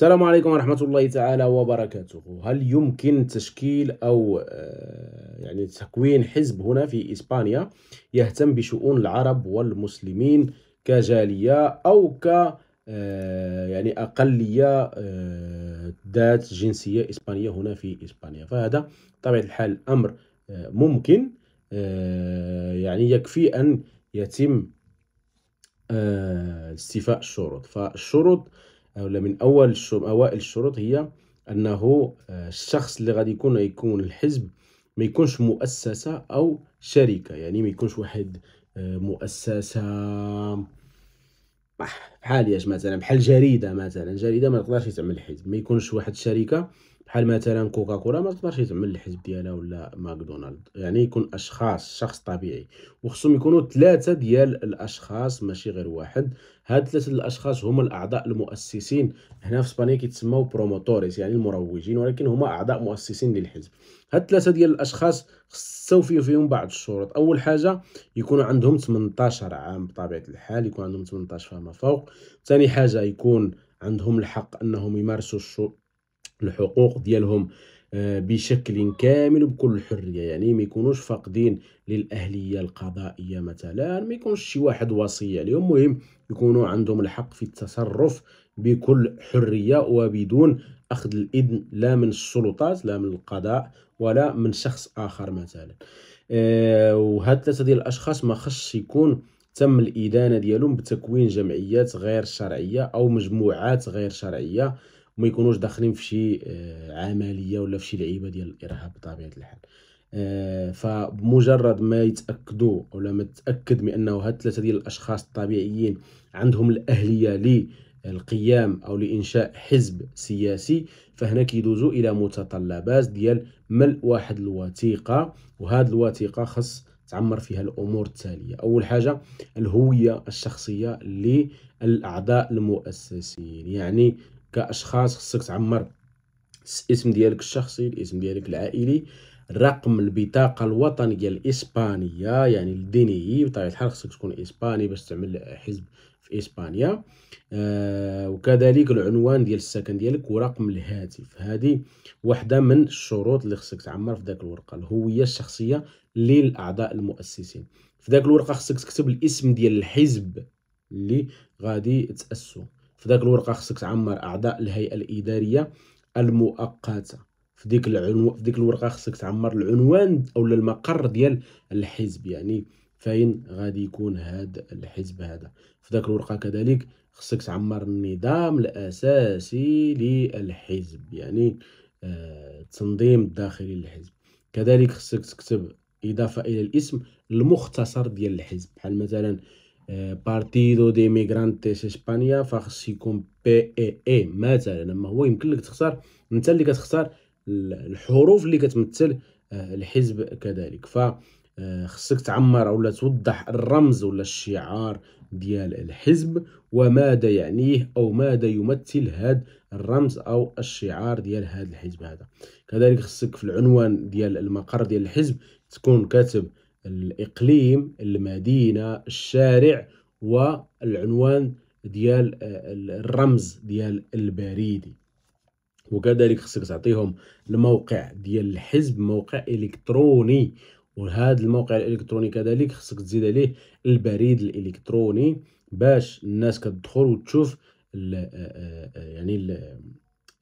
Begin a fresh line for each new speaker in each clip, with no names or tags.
السلام عليكم ورحمة الله تعالى وبركاته هل يمكن تشكيل أو آه، يعني تكوين حزب هنا في إسبانيا يهتم بشؤون العرب والمسلمين كجالية أو ك آه، يعني أقلية آه، ذات جنسية إسبانية هنا في إسبانيا فهذا طبعا الحال أمر ممكن يعني يكفي أن يتم استيفاء الشروط فالشروط ولا من اول اوائل الشروط هي انه آه، الشخص اللي غادي يكون يكون الحزب ما يكونش مؤسسه او شركه يعني ما يكونش واحد آه، مؤسسه بحال ياش مثلا بحال جريده مثلا جريده ما تقدرش تعمل حزب ما يكونش واحد شركه بحال مثلا كوكاكولا ما تقدرش تعمل الحزب ديالها ولا ماكدونالد يعني يكون اشخاص شخص طبيعي وخصهم يكونوا ثلاثه ديال الاشخاص ماشي غير واحد هاد ثلاثه الاشخاص هما الاعضاء المؤسسين هنا في اسبانيا كيتسموا بروموتوريس يعني المروجين ولكن هما اعضاء مؤسسين للحزب هاد ثلاثه ديال الاشخاص خصو فيه فيهم بعض الشروط اول حاجه يكون عندهم 18 عام بطبيعه الحال يكون عندهم 18 فما فوق ثاني حاجه يكون عندهم الحق انهم يمارسوا الحقوق ديالهم آه، بشكل كامل وبكل حريه يعني ما يكونوش فاقدين للاهليه القضائيه مثلا ما يكونش شي واحد وصي عليهم المهم يكونوا عندهم الحق في التصرف بكل حريه وبدون اخذ الاذن لا من السلطات لا من القضاء ولا من شخص اخر مثلا آه، وهاد ثلاثه ديال الاشخاص ما خصش يكون تم الادانه ديالهم بتكوين جمعيات غير شرعيه او مجموعات غير شرعيه وما يكونوش داخلين في شي آه، عمليه ولا في شي لعيبه ديال الارهاب بطبيعه الحال آه، فبمجرد ما يتاكدوا ولا ما تاكد انه هاد الثلاثه ديال الاشخاص الطبيعيين عندهم الاهليه للقيام او لانشاء حزب سياسي فهنا كيدوزوا الى متطلبات ديال ملء واحد الوثيقه وهاد الوثيقه خص تعمر فيها الامور التاليه اول حاجه الهويه الشخصيه للاعضاء المؤسسين يعني كاشخاص خصك تعمر الاسم ديالك الشخصي الاسم ديالك العائلي رقم البطاقه الوطنيه الاسبانيه يعني الدينيي بطبيعه الحال خصك تكون اسباني باش تعمل حزب في اسبانيا آه وكذلك العنوان ديال السكن ديالك ورقم الهاتف هذه واحده من الشروط اللي خصك تعمر في ذاك الورقه الهويه الشخصيه للاعضاء المؤسسين في ذاك الورقه خصك تكتب الاسم ديال الحزب اللي غادي تاسسه في ذاك الورقه خصك تعمر اعضاء الهيئه الاداريه المؤقته في ديك العنو... في ديك الورقه خصك تعمر العنوان او المقر ديال الحزب يعني فين غادي يكون هذا الحزب هذا في ذاك الورقه كذلك خصك تعمر النظام الاساسي للحزب يعني آه، التنظيم الداخلي للحزب كذلك خصك تكتب اضافه الى الاسم المختصر ديال الحزب بحال مثلا بارتيدو دي ميغرانتيس اسبانيا فخص يكون بي اي اي مثلا ما هو يمكن لك تختار انت اللي كتختار الحروف اللي كتمثل الحزب كذلك ف خصك تعمر ولا توضح الرمز ولا الشعار ديال الحزب وماذا يعنيه او ماذا يمثل هذا الرمز او الشعار ديال هذا الحزب هذا كذلك خصك في العنوان ديال المقر ديال الحزب تكون كاتب الإقليم المدينة الشارع والعنوان ديال آه، الرمز ديال البريدي وكذلك خصك تعطيهم الموقع ديال الحزب موقع الكتروني وهذا الموقع الالكتروني كذلك خصك تزيد عليه البريد الالكتروني باش الناس كتدخل وتشوف الـ آه، آه، يعني الـ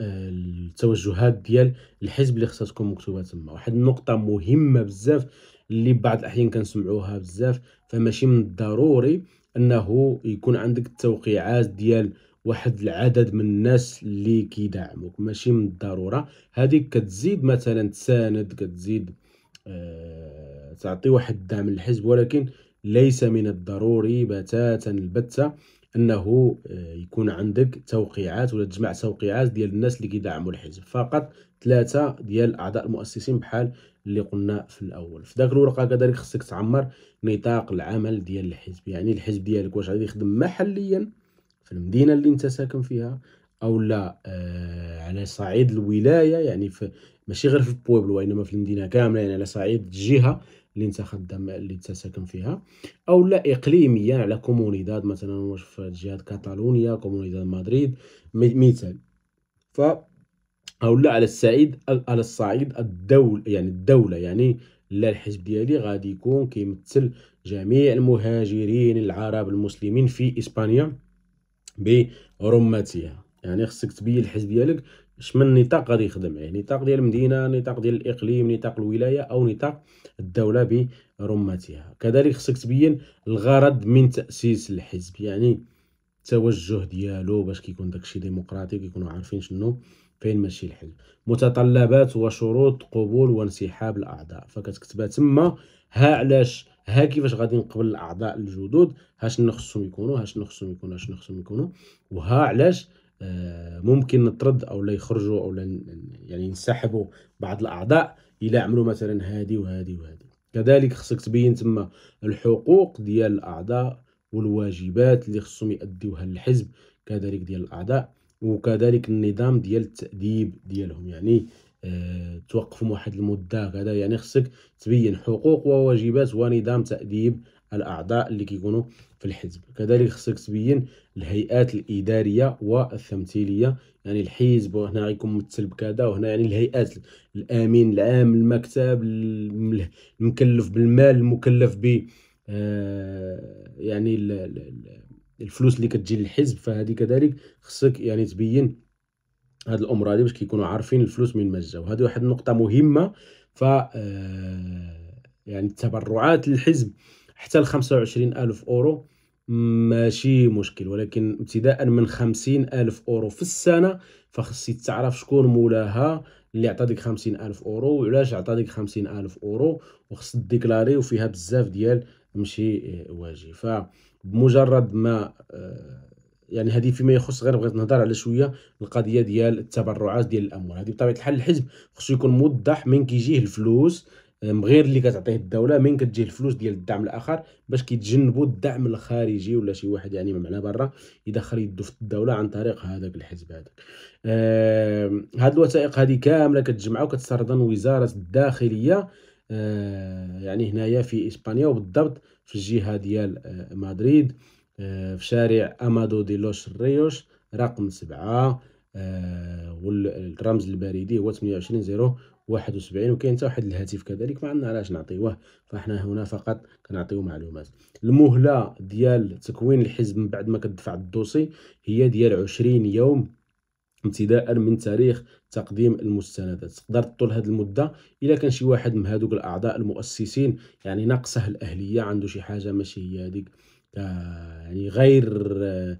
التوجهات ديال الحزب اللي خصها تكون مكتوبه تما واحد النقطه مهمه بزاف اللي بعض الاحيان كنسمعوها بزاف فماشي من الضروري انه يكون عندك التوقيعات ديال واحد العدد من الناس اللي كيدعموك ماشي من الضروره هذيك كتزيد مثلا تساند كتزيد أه تعطي واحد الدعم للحزب ولكن ليس من الضروري بتاتا البتة انه آه، يكون عندك توقيعات ولا تجمع توقيعات ديال الناس اللي كيدعموا الحزب فقط ثلاثة ديال اعضاء المؤسسين بحال اللي قلنا في الاول في داك الورقه كذلك خصك تعمر نطاق العمل ديال الحزب يعني الحزب ديالك واش غادي يخدم محليا في المدينه اللي انت ساكن فيها او لا آه على صعيد الولايه يعني في ماشي غير في البويبل وانما في المدينه كامله يعني على صعيد الجهه اللي انت خدام اللي انت ساكن فيها او لا اقليميا على كومونيداد مثلا واش في جهه كاتالونيا كومونيداد مدريد مثال ف او لا على السعيد على الصعيد الدول يعني الدوله يعني لا الحزب ديالي غادي يكون كيمثل جميع المهاجرين العرب المسلمين في اسبانيا برمتها يعني خصك تبين الحزب ديالك شمن نطاق غادي يخدم عليه يعني نطاق ديال المدينه نطاق ديال الاقليم نطاق الولايه او نطاق الدوله برمتها كذلك خصك تبين الغرض من تاسيس الحزب يعني التوجه ديالو باش كيكون داكشي ديمقراطي كيكونوا عارفين شنو فين ماشي الحل متطلبات وشروط قبول وانسحاب الاعضاء فكتكتبها تما ها علاش ها كيفاش غادي نقبل الاعضاء الجدد ها شنو خصهم يكونوا ها شنو خصهم يكونوا ها شنو خصهم يكونوا وها علاش آه، ممكن نطرد او لا يخرجوا او لا يعني ينسحبوا بعض الاعضاء الى عملوا مثلا هادي وهادي وهادي كذلك خصك تبين تما الحقوق ديال الاعضاء والواجبات اللي خصهم يؤديوها الحزب كذلك ديال الاعضاء وكذلك النظام ديال التاديب ديالهم يعني أه توقف واحد المده هذا يعني خصك تبين حقوق وواجبات ونظام تاديب الاعضاء اللي كيكونوا في الحزب كذلك خصك تبين الهيئات الاداريه والتمثيليه يعني الحزب وهنا غيكون ممثل بكذا وهنا يعني الهيئات الامين العام المكتب المكلف بالمال المكلف ب آه، يعني الـ الفلوس اللي كتجي للحزب فهذه كذلك خصك يعني تبين هاد الامور هذه باش كيكونوا عارفين الفلوس من ما وهذه واحد النقطه مهمه ف آه، يعني التبرعات للحزب حتى ل 25000 اورو ماشي مشكل ولكن ابتداء من 50000 اورو في السنه فخصي تعرف شكون مولاها اللي عطا ديك 50000 اورو وعلاش عطا ديك 50000 اورو وخص ديكلاري وفيها بزاف ديال ماشي آه، واجب ف بمجرد ما آه، يعني هذه فيما يخص غير بغيت نهضر على شويه القضيه ديال التبرعات ديال الاموال هذه بطبيعه الحال الحزب خصو يكون موضح من كيجيه الفلوس آه، غير اللي كتعطيه الدوله من كتجيه الفلوس ديال الدعم الاخر باش كيتجنبوا الدعم الخارجي ولا شي واحد يعني معنا برا يدخل يده في الدوله عن طريق هذاك الحزب هذاك آه هاد الوثائق هذه كامله كتجمعها وكتستردن وزاره الداخليه آه، يعني هنايا في اسبانيا وبالضبط في الجهه ديال آه، مدريد آه، في شارع امادو دي لوش ريوش رقم سبعة والرمز البريدي هو 28 وكاين حتى واحد الهاتف كذلك ما عندنا علاش نعطيوه فاحنا هنا فقط كنعطيو معلومات المهله ديال تكوين الحزب من بعد ما كتدفع الدوسي هي ديال 20 يوم ابتداء من تاريخ تقديم المستندات تقدر تطول هذه المده الا كان شي واحد من هذوك الاعضاء المؤسسين يعني ناقصه الاهليه عنده شي حاجه ماشي هي هذيك آه، يعني غير آه،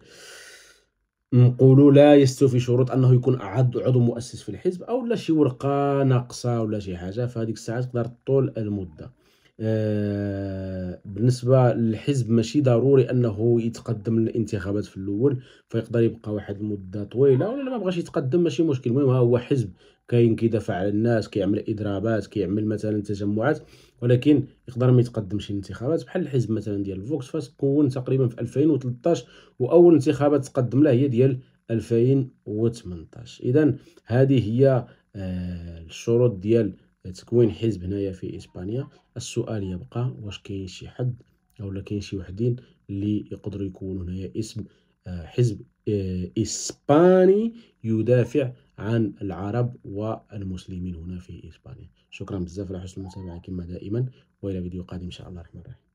نقولوا لا يستوي في شروط انه يكون عضو عضو مؤسس في الحزب او لا شي ورقه ناقصه ولا شي حاجه فهذيك الساعه تقدر تطول المده آه، بالنسبه للحزب ماشي ضروري انه يتقدم للانتخابات في الاول فيقدر يبقى واحد المده طويله ولا ما بغاش يتقدم ماشي مشكل المهم ها هو حزب كاين كيدافع على الناس كيعمل اضرابات كيعمل مثلا تجمعات ولكن يقدر ما يتقدمش للانتخابات بحال الحزب مثلا ديال فوكس فاس كون تقريبا في 2013 واول انتخابات تقدم لها هي ديال 2018 اذا هذه هي آه، الشروط ديال تكوين حزب هنايا في اسبانيا السؤال يبقى واش كاين شي حد اولا كاين شي وحدين اللي يقدروا يكونوا هنايا اسم آه، حزب آه، اسباني يدافع عن العرب والمسلمين هنا في اسبانيا شكرا بزاف على حسن المتابعه كما دائما والى فيديو قادم ان شاء الله الرحمن الرحيم